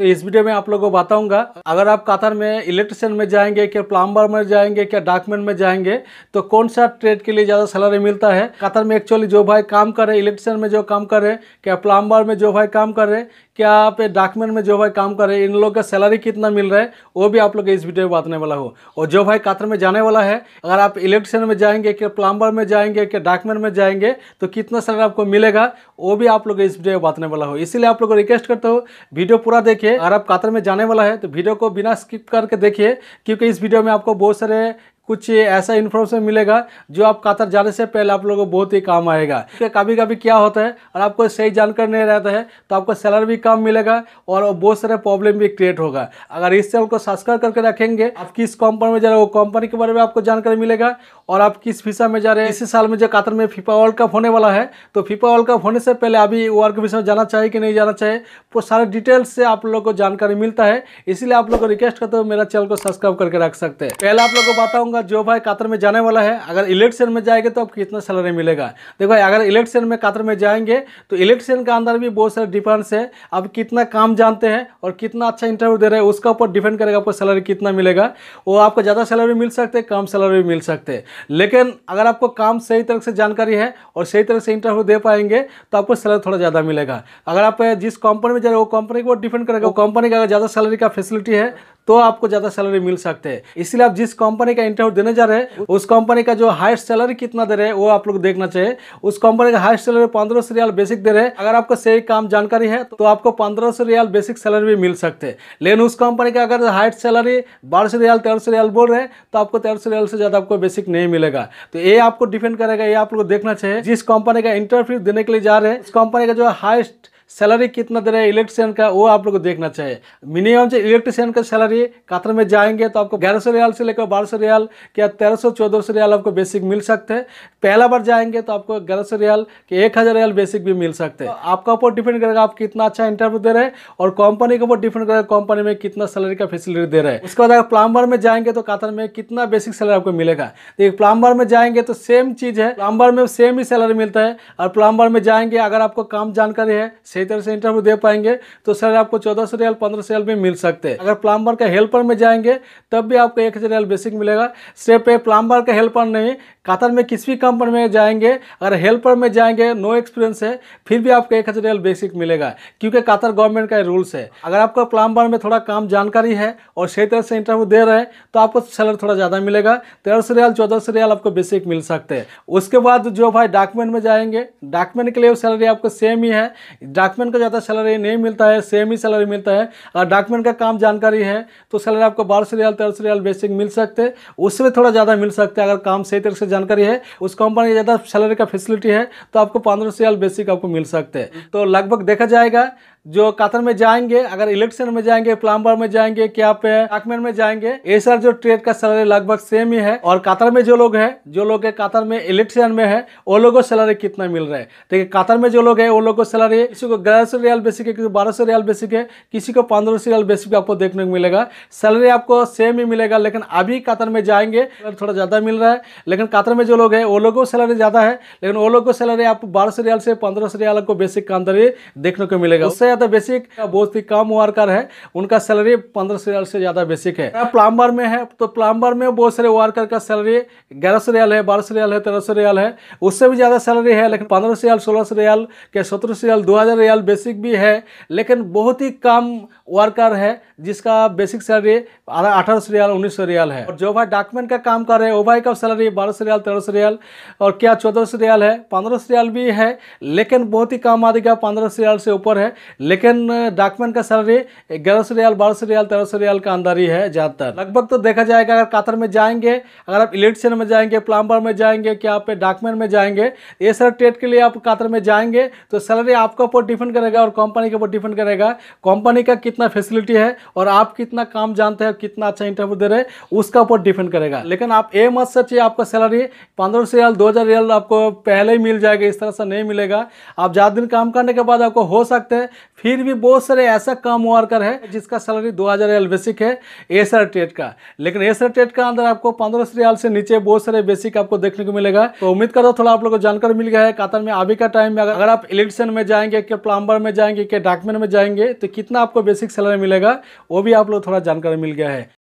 तो इस वीडियो में आप लोगों को बताऊंगा अगर आप कतार में इलेक्ट्रिशियन में जाएंगे क्या प्लम्बर में जाएंगे क्या डॉक्यूमेंट में जाएंगे तो कौन सा ट्रेड के लिए ज़्यादा सैलरी मिलता है कतार में एक्चुअली जो भाई काम करे इलेक्ट्रिशियन में जो काम करे क्या प्लम्बर में जो भाई काम करे क्या आप डॉक्यूमेंट में जो भाई काम कर रहे हैं इन लोग का सैलरी कितना मिल रहा है वो भी आप लोग इस वीडियो में बताने वाला हो और जो भाई कातर में जाने वाला है अगर आप इलेक्ट्रिशियन में जाएंगे कि प्लम्बर में जाएंगे कि डॉक्यूमेंट में जाएंगे तो कितना सैलरी आपको मिलेगा वो भी आप लोग इस वीडियो में बताने वाला हो इसीलिए आप लोग को रिक्वेस्ट करते हो वीडियो पूरा देखिए अगर आप कातर में जाने वाला है तो वीडियो को बिना स्किप करके देखिए क्योंकि इस वीडियो में आपको बहुत सारे कुछ ऐसा इन्फॉर्मेशन मिलेगा जो आप कातर जाने से पहले आप लोगों को बहुत ही काम आएगा कभी कभी क्या होता है और आपको सही जानकारी नहीं रहता है तो आपको सैलरी भी कम मिलेगा और बहुत सारे प्रॉब्लम भी क्रिएट होगा अगर इस चैनल को सब्सक्राइब करके रखेंगे आप किस कंपनी में जा रहे हो कंपनी के बारे में आपको जानकारी मिलेगा और आप किस फीसा में जा रहे हैं इसी साल में जो कातर में फीफा वर्ल्ड कप होने वाला है तो फीफा वर्ल्ड कप होने से पहले अभी वर्ल्ड विषय में जाना चाहिए कि नहीं जाना चाहिए वो सारे डिटेल्स से आप लोग को जानकारी मिलता है इसीलिए आप लोग को रिक्वेस्ट करते हो मेरा चैनल को सब्सक्राइब करके रख सकते हैं पहले आप लोग को बताऊंगा बाद जो भाई कातर में जाने वाला है अगर इलेक्शन में जाएंगे तो आपको कितना सैलरी मिलेगा देखो भाई अगर इलेक्शन में कातर में जाएंगे तो इलेक्शन के अंदर भी बहुत सारे डिफरेंस है आप कितना काम जानते हैं और कितना अच्छा इंटरव्यू दे रहे हैं उसका ऊपर डिपेंड करेगा आपको सैलरी कितना मिलेगा वो आपको ज़्यादा सैलरी मिल सकते कम सैलरी मिल सकते लेकिन अगर आपको काम सही तरह से जानकारी है और सही तरह से इंटरव्यू दे पाएंगे तो आपको सैलरी थोड़ा ज़्यादा मिलेगा अगर आप जिस कंपनी में जा रहे हो वो कंपनी को डिपेंड करेगा वो कंपनी का अगर ज़्यादा सैलरी का फैसिलिटी है तो आपको ज़्यादा सैलरी मिल सकते हैं इसलिए आप जिस कंपनी का इंटरव्यू देने जा रहे हैं उस कंपनी का जो हाइस्ट सैलरी कितना दे रहे हैं वो आप लोग देखना चाहिए उस कंपनी का हाइस्ट सैलरी पंद्रह सौ रियाल बेसिक दे रहे हैं अगर आपको सही काम जानकारी है तो आपको पंद्रह सौ रियाल बेसिक सैलरी भी मिल सकते हैं लेकिन उस कंपनी का अगर हाइस्ट सैलरी बारह सौ रियाल तेरह सौ रियाल बोल रहे हैं तो आपको तेरह सौ रियाल से ज़्यादा आपको बेसिक नहीं मिलेगा तो ये आपको डिपेंड करेगा ये आप लोग देखना चाहिए जिस कंपनी का इंटरव्यू देने के लिए जा रहे हैं उस कंपनी का जो हाइस्ट सैलरी कितना दे रहा है इलेक्ट्रिशियन का वो आप लोग को देखना चाहिए मिनिमम से इलेक्ट्रिशियन का सैलरी कतर में जाएंगे तो आपको ग्यारह सौ रियाल से लेकर बारह सौ रियाल या तेरह सौ चौदह सौ रियाल आपको बेसिक मिल सकते हैं पहला बार जाएंगे तो आपको ग्यारह सौ रियाल के एक हज़ार रियाल बेसिक भी मिल सकते हैं तो आपका ऊपर डिपेंड करेगा आप कितना अच्छा इंटरव्यू दे रहे हैं और कंपनी के ऊपर डिपेंड करेगा कंपनी में कितना सैलरी का फैसिलिटी दे रहे हैं उसके बाद अगर प्लम्बर में जाएंगे तो कतर में कितना बेसिक सैलरी आपको मिलेगा देखिए तो प्लम्बर में जाएंगे तो सेम चीज़ है प्लम्बर में सेम ही सैलरी मिलता है और प्लम्बर में जाएंगे अगर आपको काम जानकारी है सही तरह से इंटरव्यू दे पाएंगे तो सर आपको चौदह सौ रियाल पंद्रह सौ रियाल भी मिल सकते हैं अगर प्लम्बर का हेल्पर में जाएंगे तब भी आपको एक हज़ार रियाल बेसिक मिलेगा सिर्फ ये प्लम्बर का हेल्पर नहीं कतर में किसी भी कंपनी में जाएंगे अगर हेल्पर में जाएंगे नो एक्सपीरियंस है फिर भी आपको एक हज़ार रियाल बेसिक मिलेगा क्योंकि कतर गवर्नमेंट का रूल्स है अगर आपको प्लम्बर में थोड़ा काम जानकारी है और सही तरह से इंटरव्यू दे रहे हैं तो आपको सैलरी थोड़ा ज़्यादा मिलेगा तेरह सौ रियाल चौदह सौ रियाल आपको बेसिक मिल सकते हैं उसके बाद जो भाई डॉक्यूमेंट में जाएंगे डॉक्यूमेंट के लिए सैलरी आपको सेम ही है डॉक्यूमेंट का ज़्यादा सैलरी नहीं मिलता है सेम ही सैलरी मिलता है अगर डॉक्यूमेंट का काम जानकारी है तो सैलरी आपको बारह सौ रियाल तेरह सौ रियाल बेसिक मिल सकते उससे थोड़ा ज़्यादा मिल सकता है अगर काम सही तरीके से जानकारी है उस कंपनी की ज़्यादा सैलरी का फैसिलिटी है तो आपको पंद्रह सौ रियाल बेसिक आपको मिल सकते हैं तो लगभग देखा जाएगा जो कातर में जाएंगे अगर इलेक्शन में जाएंगे प्लम्बर में जाएंगे क्या पे में जाएंगे ये सर जो ट्रेड का सैलरी लगभग सेम ही है और कातर में जो लोग हैं जो लोग है में इलेक्शन में है वो लोग को सैलरी कितना मिल रहा है देखिए कातर में जो लोग है वो लोग को सैलरी किसी को ग्यारह सौ रियाल बेसिक है किसी को बारह सौ रियाल बेसिक है किसी को पंद्रह सौ रियाल बेसिक आपको देखने को मिलेगा सैलरी आपको सेम ही मिलेगा लेकिन अभी कातर में जाएंगे थोड़ा ज़्यादा मिल रहा है लेकिन कातर में जो लोग है वो लोग को सैलरी ज़्यादा है लेकिन वो लोग को सैलरी आपको बारह सौ रियाल से पंद्रह सौ रियाल को बेसिक का अंदर ही देखने को मिलेगा उससे ज़्यादा बेसिक बहुत ही कम वर्कर है उनका सैलरी पंद्रह सौ से ज़्यादा बेसिक है प्लम्बर में है तो प्लम्बर में बहुत सारे वर्कर का सैलरी ग्यारह सौ रियाल है बारह सौ रियाल है तेरह सौ रियाल है उससे भी ज़्यादा सैलरी है लेकिन पंद्रह सौ रियाल सोलह सौ रियाल के सत्रह सौ रियाल दो हज़ार रियाल बेसिक भी है लेकिन बहुत ही कम वर्कर है जिसका बेसिक सैलरी अठारह सौ रियाल उन्नीस सौ रियाल है और जो भाई डॉक्यूमेंट का काम कर रहे हैं वो भाई का सैलरी बारह सौ रियाल तेरह सौ रियाल और क्या चौदह सौ रियाल है पंद्रह सौ रियाल भी है लेकिन बहुत ही कम आदि का पंद्रह सौ रियाल से ऊपर है लेकिन डाकमैन का सैलरी ग्यारह सौ रियाल बारह सौ रियाल तेरह सौ रियाल का अंदर ही है ज़्यादातर लगभग तो देखा जाएगा अगर कातर में जाएंगे अगर आप इलेक्ट्रिशियन में जाएंगे प्लम्बर में जाएंगे क्या आप डाकमैन में जाएंगे ये सारे ट्रेड के लिए आप कातर में जाएंगे तो सैलरी आपके ऊपर डिपेंड करेगा और कंपनी के ऊपर डिपेंड करेगा कंपनी का कितना फैसिलिटी है और आप कितना काम जानते हैं कितना अच्छा इंटरव्यू दे रहे हैं उसका ऊपर डिपेंड करेगा लेकिन आप ये मत सच आपका सैलरी पंद्रह सौ रियाल दो हज़ार रियाल आपको पहले ही मिल जाएगा इस तरह से नहीं मिलेगा आप ज़्यादा दिन काम करने के बाद आपको हो सकते हैं फिर भी बहुत सारे ऐसा काम वर्कर है जिसका सैलरी 2000 हज़ार बेसिक है एस आर टेट का लेकिन एस आर टेट का अंदर आपको पंद्रह सौ रियाल से नीचे बहुत सारे बेसिक आपको देखने को मिलेगा तो उम्मीद करता हूँ थोड़ा आप लोग को जानकारी मिल गया है कातर में अभी का टाइम में अगर आप इलेक्ट्रिशियन में जाएंगे कि प्लम्बर में जाएंगे कि डॉक्यूमेंट में जाएंगे तो कितना आपको बेसिक सैलरी मिलेगा वो भी आप लोग थोड़ा जानकारी मिल गया है